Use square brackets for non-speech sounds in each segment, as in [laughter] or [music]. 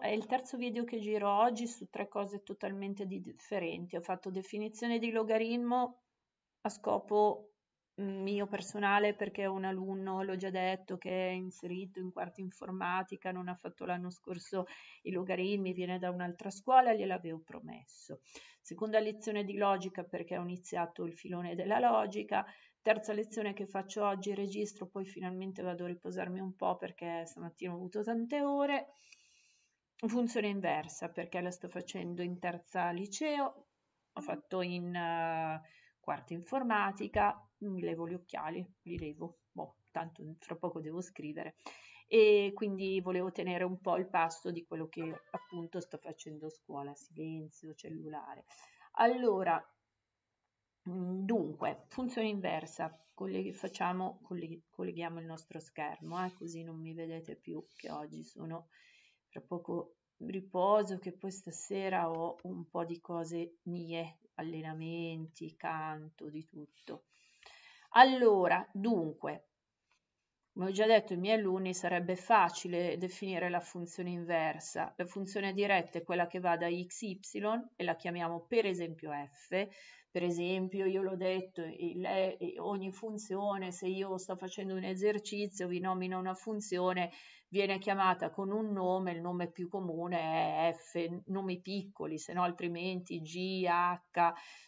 è il terzo video che giro oggi su tre cose totalmente differenti. Ho fatto definizione di logaritmo a scopo mm, mio personale perché ho un alunno, l'ho già detto, che è inserito in quarta informatica, non ha fatto l'anno scorso i logaritmi, viene da un'altra scuola, gliel'avevo promesso. Seconda lezione di logica perché ho iniziato il filone della logica. Terza lezione che faccio oggi, registro, poi finalmente vado a riposarmi un po' perché stamattina ho avuto tante ore funzione inversa perché la sto facendo in terza liceo, ho fatto in uh, quarta informatica, mi mm, levo gli occhiali, li levo, boh, tanto fra poco devo scrivere e quindi volevo tenere un po' il passo di quello che appunto sto facendo a scuola, silenzio, cellulare. Allora, mm, dunque, funzione inversa, Colleghi, facciamo, colleghiamo il nostro schermo, eh, così non mi vedete più che oggi sono tra poco riposo che poi stasera ho un po' di cose mie, allenamenti, canto, di tutto. Allora, dunque, come ho già detto ai miei alunni sarebbe facile definire la funzione inversa. La funzione diretta è quella che va da x, y e la chiamiamo per esempio f. Per esempio, io l'ho detto, il, ogni funzione, se io sto facendo un esercizio, vi nomino una funzione, viene chiamata con un nome, il nome più comune è f, nomi piccoli, se no altrimenti g, h,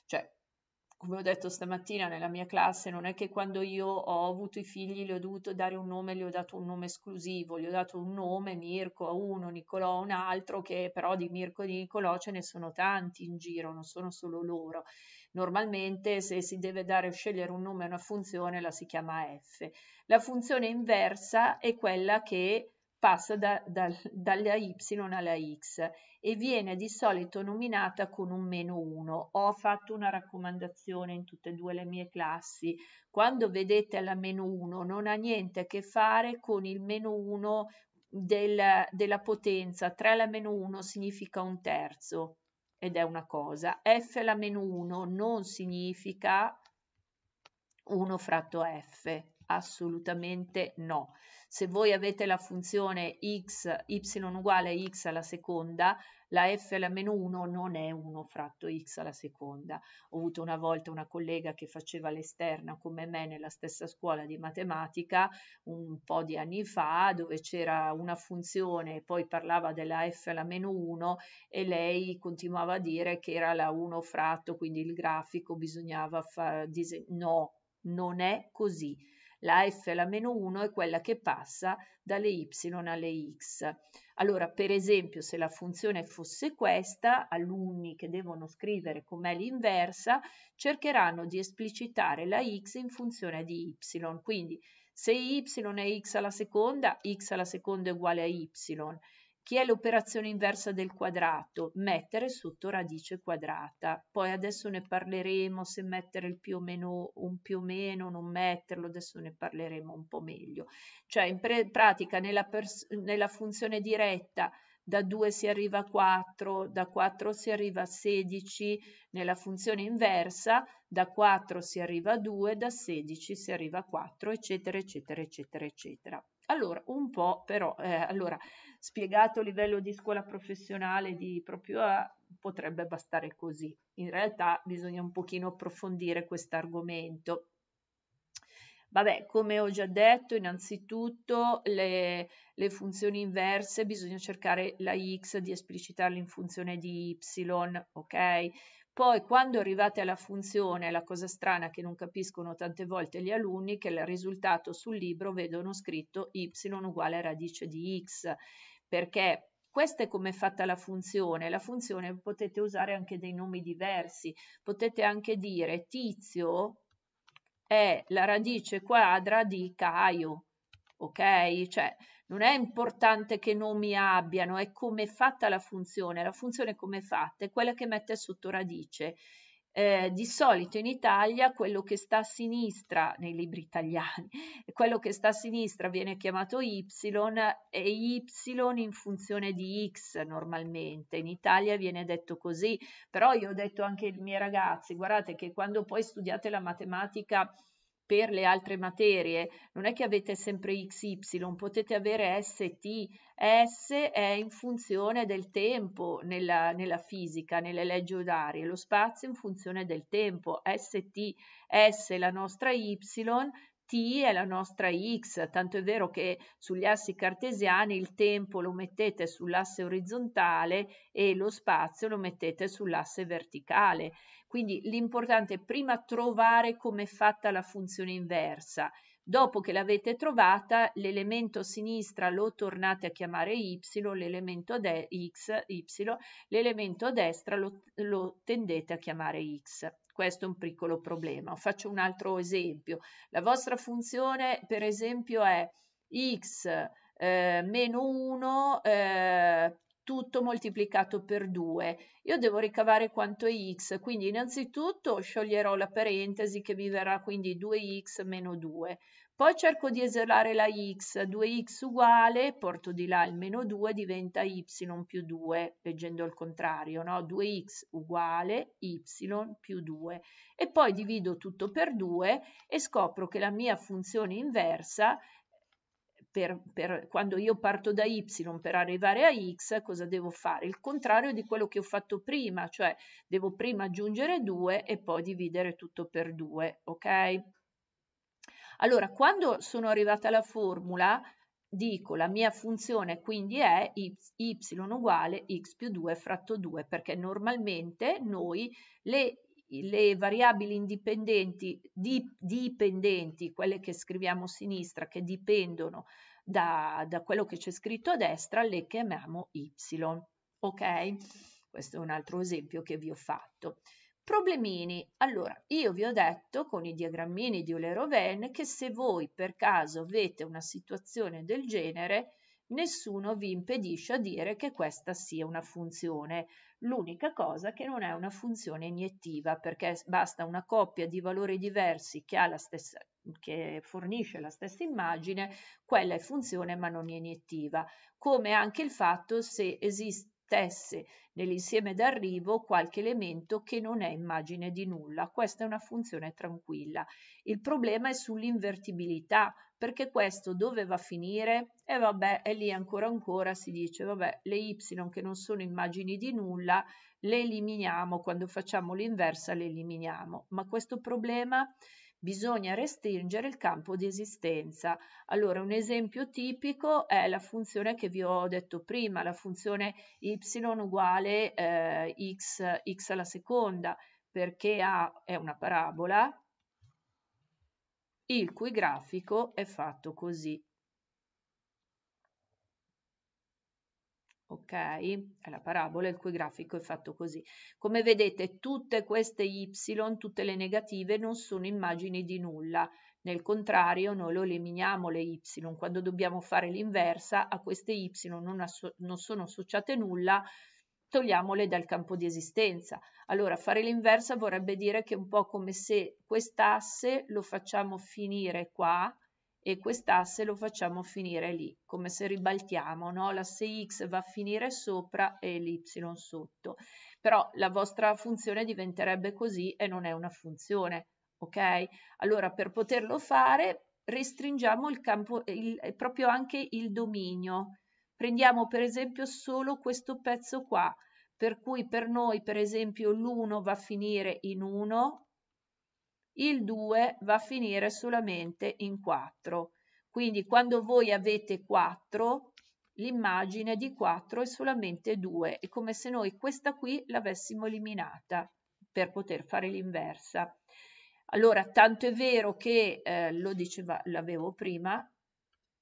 cioè come ho detto stamattina nella mia classe, non è che quando io ho avuto i figli gli ho dovuto dare un nome, gli ho dato un nome esclusivo, gli ho dato un nome, Mirko a uno, Nicolò a un altro, che però di Mirko e di Nicolò ce ne sono tanti in giro, non sono solo loro. Normalmente se si deve dare, o scegliere un nome a una funzione la si chiama f. La funzione inversa è quella che passa da, da, dalla y alla x e viene di solito nominata con un meno 1. Ho fatto una raccomandazione in tutte e due le mie classi. Quando vedete la meno 1 non ha niente a che fare con il meno 1 del, della potenza. 3 alla meno 1 significa un terzo ed è una cosa. f alla meno 1 non significa 1 fratto f Assolutamente no. Se voi avete la funzione x, y uguale a x alla seconda, la f alla meno 1 non è 1 fratto x alla seconda. Ho avuto una volta una collega che faceva l'esterna come me nella stessa scuola di matematica un po' di anni fa dove c'era una funzione e poi parlava della f alla meno 1 e lei continuava a dire che era la 1 fratto, quindi il grafico bisognava far... no, non è così la f, la meno 1 è quella che passa dalle y alle x. Allora, per esempio, se la funzione fosse questa, alunni che devono scrivere com'è l'inversa cercheranno di esplicitare la x in funzione di y. Quindi, se y è x alla seconda, x alla seconda è uguale a y che è l'operazione inversa del quadrato, mettere sotto radice quadrata. Poi adesso ne parleremo se mettere il più o meno, un più o meno, non metterlo, adesso ne parleremo un po' meglio. Cioè in pratica nella, nella funzione diretta da 2 si arriva a 4, da 4 si arriva a 16, nella funzione inversa da 4 si arriva a 2, da 16 si arriva a 4, eccetera, eccetera, eccetera, eccetera. Allora, un po' però, eh, allora, spiegato a livello di scuola professionale di proprio A, eh, potrebbe bastare così. In realtà bisogna un pochino approfondire questo argomento. Vabbè, come ho già detto, innanzitutto le, le, funzioni inverse bisogna cercare la x di esplicitarle in funzione di y, ok? Poi quando arrivate alla funzione, la cosa strana che non capiscono tante volte gli alunni, che il risultato sul libro vedono scritto y uguale a radice di x, perché questa è come è fatta la funzione. La funzione potete usare anche dei nomi diversi, potete anche dire Tizio è la radice quadra di Caio, ok? Cioè, non è importante che nomi abbiano, è come è fatta la funzione, la funzione come è fatta è quella che mette sotto radice. Eh, di solito in Italia quello che sta a sinistra, nei libri italiani, [laughs] quello che sta a sinistra viene chiamato Y e Y in funzione di X normalmente, in Italia viene detto così, però io ho detto anche ai miei ragazzi, guardate che quando poi studiate la matematica per le altre materie, non è che avete sempre XY, potete avere ST, S è in funzione del tempo nella, nella fisica, nelle leggi odarie, lo spazio in funzione del tempo, ST, S la nostra Y t è la nostra x, tanto è vero che sugli assi cartesiani il tempo lo mettete sull'asse orizzontale e lo spazio lo mettete sull'asse verticale. Quindi l'importante è prima trovare come è fatta la funzione inversa. Dopo che l'avete trovata, l'elemento sinistra lo tornate a chiamare y, l'elemento de- x, y, l'elemento destra lo, lo tendete a chiamare x. Questo è un piccolo problema. Faccio un altro esempio. La vostra funzione, per esempio, è x eh, meno 1 eh, tutto moltiplicato per 2. Io devo ricavare quanto è x, quindi innanzitutto scioglierò la parentesi che mi verrà quindi 2x meno 2. Poi cerco di esalare la x, 2x uguale, porto di là il meno 2, diventa y più 2, leggendo il contrario, no? 2x uguale y più 2. E poi divido tutto per 2 e scopro che la mia funzione inversa, per, per, quando io parto da y per arrivare a x, cosa devo fare? Il contrario di quello che ho fatto prima, cioè devo prima aggiungere 2 e poi dividere tutto per 2, ok? Allora, quando sono arrivata alla formula, dico la mia funzione quindi è y, y uguale x più 2 fratto 2, perché normalmente noi le le variabili indipendenti, dip, dipendenti, quelle che scriviamo a sinistra, che dipendono da, da quello che c'è scritto a destra, le chiamiamo y. Ok? Questo è un altro esempio che vi ho fatto. Problemini. Allora, io vi ho detto con i diagrammini di Euler-Oven che se voi per caso avete una situazione del genere, nessuno vi impedisce a dire che questa sia una funzione. L'unica cosa che non è una funzione iniettiva, perché basta una coppia di valori diversi che, la stessa, che fornisce la stessa immagine, quella è funzione ma non iniettiva. Come anche il fatto se esiste stesse nell'insieme d'arrivo qualche elemento che non è immagine di nulla. Questa è una funzione tranquilla. Il problema è sull'invertibilità, perché questo dove va a finire? E vabbè, è lì ancora ancora si dice, vabbè, le y che non sono immagini di nulla, le eliminiamo, quando facciamo l'inversa le eliminiamo. Ma questo problema bisogna restringere il campo di esistenza. Allora, un esempio tipico è la funzione che vi ho detto prima, la funzione y uguale eh, x, x alla seconda, perché A è una parabola, il cui grafico è fatto così. ok? È la parabola il cui grafico è fatto così. Come vedete tutte queste y, tutte le negative, non sono immagini di nulla. Nel contrario, noi lo eliminiamo le y, quando dobbiamo fare l'inversa, a queste y non, non sono associate nulla, togliamole dal campo di esistenza. Allora fare l'inversa vorrebbe dire che è un po' come se quest'asse lo facciamo finire qua, e quest'asse lo facciamo finire lì, come se ribaltiamo, no? l'asse x va a finire sopra e l'y sotto. Però la vostra funzione diventerebbe così e non è una funzione, ok? Allora per poterlo fare restringiamo il campo, il, proprio anche il dominio. Prendiamo per esempio solo questo pezzo qua, per cui per noi per esempio l'1 va a finire in 1 il 2 va a finire solamente in 4. Quindi quando voi avete 4, l'immagine di 4 è solamente 2, è come se noi questa qui l'avessimo eliminata per poter fare l'inversa. Allora, tanto è vero che, eh, lo diceva, l'avevo prima,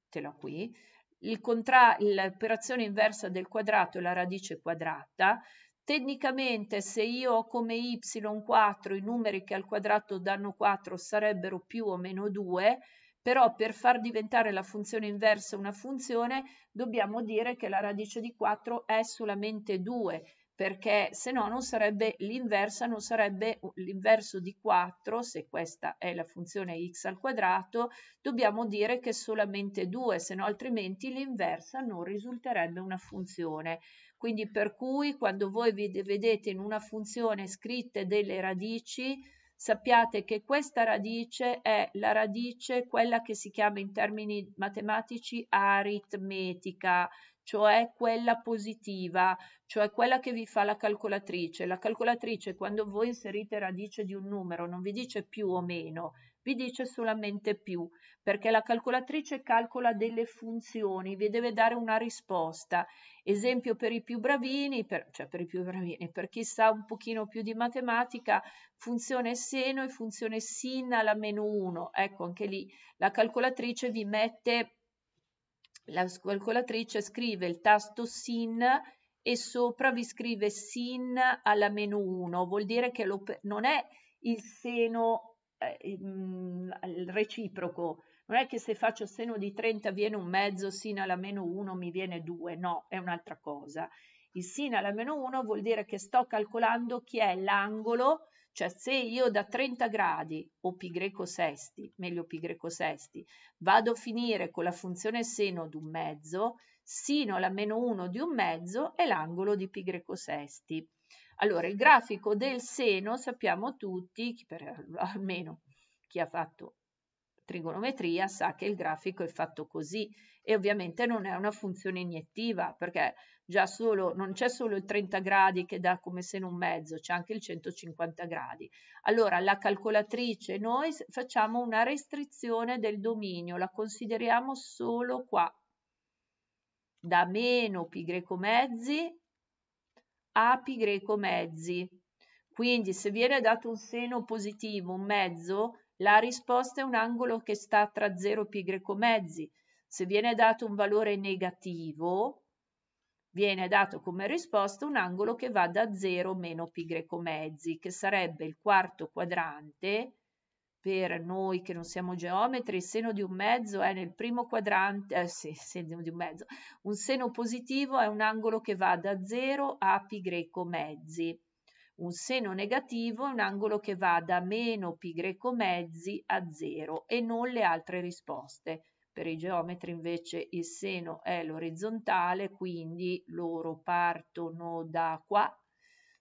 te l'ho qui, l'operazione inversa del quadrato è la radice quadrata, Tecnicamente se io ho come y4 i numeri che al quadrato danno 4 sarebbero più o meno 2, però per far diventare la funzione inversa una funzione dobbiamo dire che la radice di 4 è solamente 2, perché se no non sarebbe l'inversa, non sarebbe l'inverso di 4, se questa è la funzione x al quadrato, dobbiamo dire che è solamente 2, se no altrimenti l'inversa non risulterebbe una funzione. Quindi per cui quando voi vedete in una funzione scritte delle radici, sappiate che questa radice è la radice, quella che si chiama in termini matematici aritmetica, cioè quella positiva, cioè quella che vi fa la calcolatrice. La calcolatrice quando voi inserite radice di un numero non vi dice più o meno, vi dice solamente più, perché la calcolatrice calcola delle funzioni, vi deve dare una risposta. Esempio per i più bravini, per, cioè per i più bravini, per chi sa un pochino più di matematica, funzione seno e funzione sin alla meno 1. Ecco, anche lì la calcolatrice vi mette la calcolatrice scrive il tasto SIN e sopra vi scrive SIN alla meno 1, vuol dire che non è il seno eh, mh, mm, reciproco, non è che se faccio seno di 30 viene un mezzo, sin alla meno 1 mi viene 2, no, è un'altra cosa. Il sin alla meno 1 vuol dire che sto calcolando chi è l'angolo cioè se io da 30 gradi o pi greco sesti, meglio pi greco sesti, vado a finire con la funzione seno di un mezzo, sino alla meno 1 di un mezzo è l'angolo di pi greco sesti. Allora, il grafico del seno sappiamo tutti, per, almeno chi ha fatto trigonometria sa che il grafico è fatto così e ovviamente non è una funzione iniettiva perché già solo, non c'è solo il 30 gradi che dà come seno un mezzo, c'è anche il 150 gradi. Allora la calcolatrice noi facciamo una restrizione del dominio, la consideriamo solo qua, da meno pi greco mezzi a pi greco mezzi. Quindi se viene dato un seno positivo, un mezzo, la risposta è un angolo che sta tra 0 e π mezzi. Se viene dato un valore negativo, viene dato come risposta un angolo che va da 0 meno π mezzi, che sarebbe il quarto quadrante. Per noi che non siamo geometri, il seno di un mezzo è nel primo quadrante, eh, sì, seno di un mezzo, un seno positivo è un angolo che va da 0 a π mezzi un seno negativo è un angolo che va da meno pi greco mezzi a zero e non le altre risposte. Per i geometri invece il seno è l'orizzontale, quindi loro partono da qua.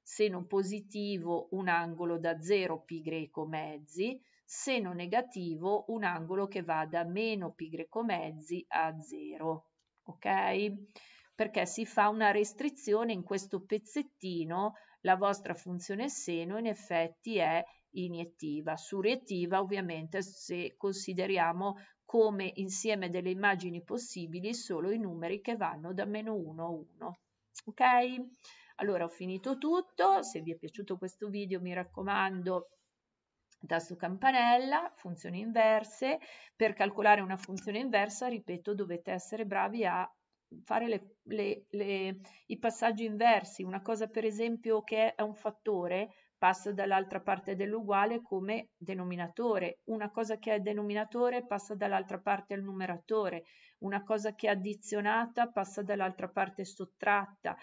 Seno positivo un angolo da 0 pi greco mezzi, seno negativo un angolo che va da meno pi greco mezzi a 0. Ok? Perché si fa una restrizione in questo pezzettino la vostra funzione seno in effetti è iniettiva. Suriettiva ovviamente se consideriamo come insieme delle immagini possibili solo i numeri che vanno da meno 1 a 1. Ok? Allora ho finito tutto, se vi è piaciuto questo video mi raccomando tasto campanella, funzioni inverse, per calcolare una funzione inversa, ripeto, dovete essere bravi a fare le, le, le, i passaggi inversi, una cosa per esempio che è un fattore passa dall'altra parte dell'uguale come denominatore, una cosa che è denominatore passa dall'altra parte al numeratore, una cosa che è addizionata passa dall'altra parte sottratta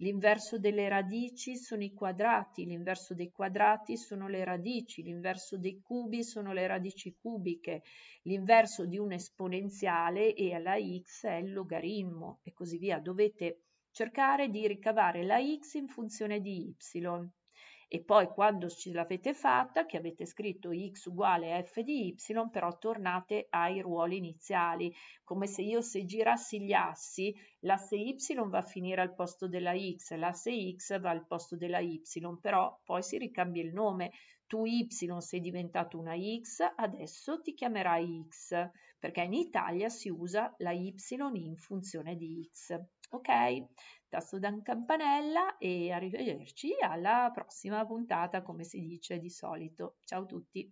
L'inverso delle radici sono i quadrati, l'inverso dei quadrati sono le radici, l'inverso dei cubi sono le radici cubiche, l'inverso di un esponenziale e alla x è il logaritmo e così via. Dovete cercare di ricavare la x in funzione di y e poi quando ce l'avete fatta, che avete scritto x uguale a f di y, però tornate ai ruoli iniziali, come se io se girassi gli assi, l'asse y va a finire al posto della x, l'asse x va al posto della y, però poi si ricambia il nome, tu Y sei diventato una X, adesso ti chiamerai X, perché in Italia si usa la Y in funzione di X. Ok? tasto da campanella e arrivederci alla prossima puntata come si dice di solito. Ciao a tutti!